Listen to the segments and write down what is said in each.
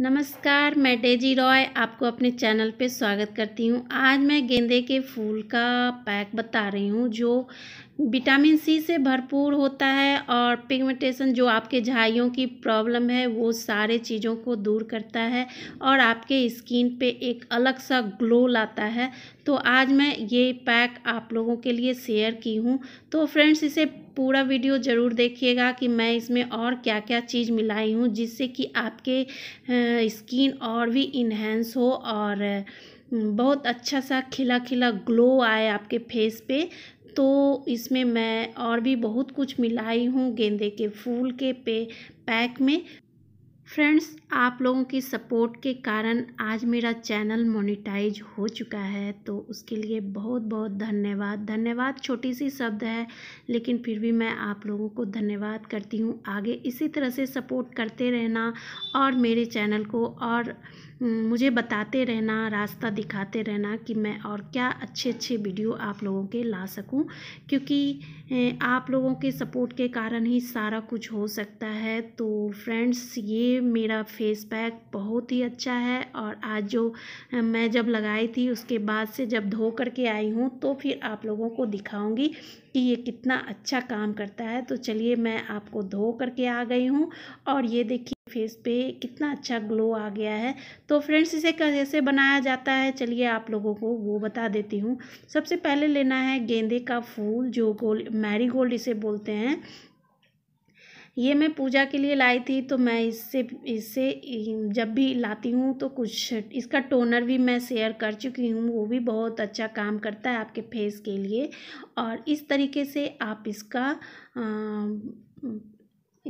नमस्कार मैं डेजी रॉय आपको अपने चैनल पे स्वागत करती हूँ आज मैं गेंदे के फूल का पैक बता रही हूँ जो विटामिन सी से भरपूर होता है और पिगमेंटेशन जो आपके झाइयों की प्रॉब्लम है वो सारे चीज़ों को दूर करता है और आपके स्किन पे एक अलग सा ग्लो लाता है तो आज मैं ये पैक आप लोगों के लिए शेयर की हूँ तो फ्रेंड्स इसे पूरा वीडियो ज़रूर देखिएगा कि मैं इसमें और क्या क्या चीज़ मिलाई हूँ जिससे कि आपके स्किन और भी इन्हेंस हो और बहुत अच्छा सा खिला खिला ग्लो आए आपके फेस पे तो इसमें मैं और भी बहुत कुछ मिलाई हूँ गेंदे के फूल के पे पैक में फ्रेंड्स आप लोगों की सपोर्ट के कारण आज मेरा चैनल मोनिटाइज हो चुका है तो उसके लिए बहुत बहुत धन्यवाद धन्यवाद छोटी सी शब्द है लेकिन फिर भी मैं आप लोगों को धन्यवाद करती हूँ आगे इसी तरह से सपोर्ट करते रहना और मेरे चैनल को और हम्म, मुझे बताते रहना रास्ता दिखाते रहना कि मैं और क्या अच्छे अच्छे वीडियो आप लोगों के ला सकूं क्योंकि आप लोगों के सपोर्ट के कारण ही सारा कुछ हो सकता है तो फ्रेंड्स ये मेरा फेस पैक बहुत ही अच्छा है और आज जो मैं जब लगाई थी उसके बाद से जब धो करके आई हूँ तो फिर आप लोगों को दिखाऊंगी कि ये कितना अच्छा काम करता है तो चलिए मैं आपको धो करके आ गई हूँ और ये देखिए फेस पे कितना अच्छा ग्लो आ गया है तो फ्रेंड्स इसे कैसे बनाया जाता है चलिए आप लोगों को वो बता देती हूँ सबसे पहले लेना है गेंदे का फूल जो गोल्ड मैरी गोल्ड इसे बोलते हैं ये मैं पूजा के लिए लाई थी तो मैं इससे इससे जब भी लाती हूँ तो कुछ इसका टोनर भी मैं शेयर कर चुकी हूँ वो भी बहुत अच्छा काम करता है आपके फेस के लिए और इस तरीके से आप इसका आ,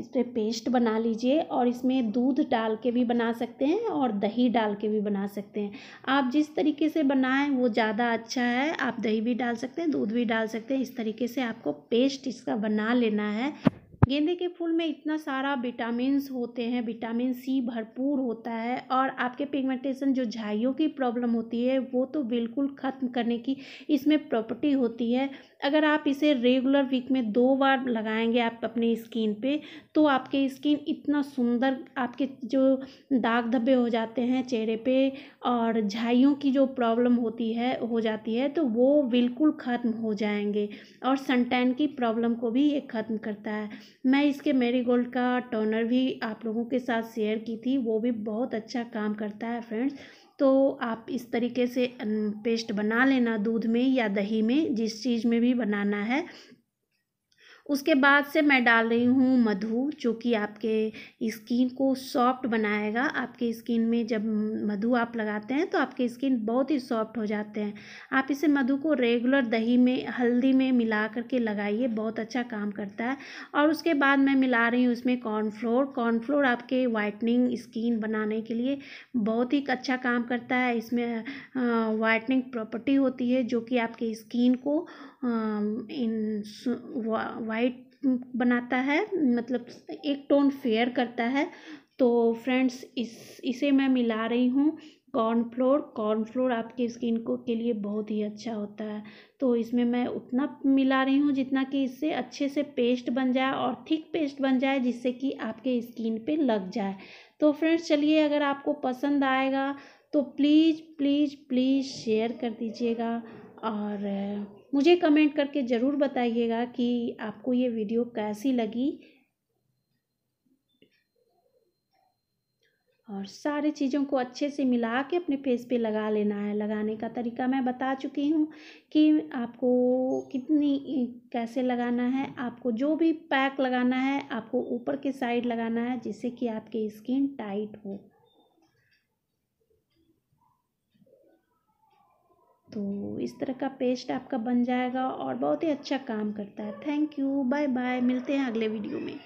इस पर पेस्ट बना लीजिए और इसमें दूध डाल के भी बना सकते हैं और दही डाल के भी बना सकते हैं आप जिस तरीके से बनाएं वो ज़्यादा अच्छा है आप दही भी डाल सकते हैं दूध भी डाल सकते हैं इस तरीके से आपको पेस्ट इसका बना लेना है गेंदे के फूल में इतना सारा विटामिन्स होते हैं विटामिन सी भरपूर होता है और आपके पिगमेंटेशन जो झाइयों की प्रॉब्लम होती है वो तो बिल्कुल ख़त्म करने की इसमें प्रॉपर्टी होती है अगर आप इसे रेगुलर वीक में दो बार लगाएंगे आप अपनी स्किन पे तो आपके स्किन इतना सुंदर आपके जो दाग धब्बे हो जाते हैं चेहरे पे और झाइयों की जो प्रॉब्लम होती है हो जाती है तो वो बिल्कुल ख़त्म हो जाएंगे और सनटैन की प्रॉब्लम को भी ये ख़त्म करता है मैं इसके मेरी गोल्ड का टोनर भी आप लोगों के साथ शेयर की थी वो भी बहुत अच्छा काम करता है फ्रेंड्स तो आप इस तरीके से पेस्ट बना लेना दूध में या दही में जिस चीज़ में भी बनाना है उसके बाद से मैं डाल रही हूँ मधु जो कि आपके स्किन को सॉफ्ट बनाएगा आपके स्किन में जब मधु आप लगाते हैं तो आपके स्किन बहुत ही सॉफ्ट हो जाते हैं आप इसे मधु को रेगुलर दही में हल्दी में मिला करके लगाइए बहुत अच्छा काम करता है और उसके बाद मैं मिला रही हूँ उसमें कॉर्नफ्लोर कॉर्नफ्लोर आपके वाइटनिंग स्किन बनाने के लिए बहुत ही अच्छा काम करता है इसमें वाइटनिंग प्रॉपर्टी होती है जो कि आपके स्किन को इन वाइट बनाता है मतलब एक टोन फेयर करता है तो फ्रेंड्स इस इसे मैं मिला रही हूँ कॉर्नफ्लोर कॉर्नफ्लोर आपके स्किन को के लिए बहुत ही अच्छा होता है तो इसमें मैं उतना मिला रही हूँ जितना कि इससे अच्छे से पेस्ट बन जाए और थिक पेस्ट बन जाए जिससे कि आपके स्किन पे लग जाए तो फ्रेंड्स चलिए अगर आपको पसंद आएगा तो प्लीज़ प्लीज़ प्लीज़ शेयर कर दीजिएगा और मुझे कमेंट करके ज़रूर बताइएगा कि आपको ये वीडियो कैसी लगी और सारे चीज़ों को अच्छे से मिला के अपने फेस पे लगा लेना है लगाने का तरीका मैं बता चुकी हूँ कि आपको कितनी कैसे लगाना है आपको जो भी पैक लगाना है आपको ऊपर के साइड लगाना है जिससे कि आपकी स्किन टाइट हो तो इस तरह का पेस्ट आपका बन जाएगा और बहुत ही अच्छा काम करता है थैंक यू बाय बाय मिलते हैं अगले वीडियो में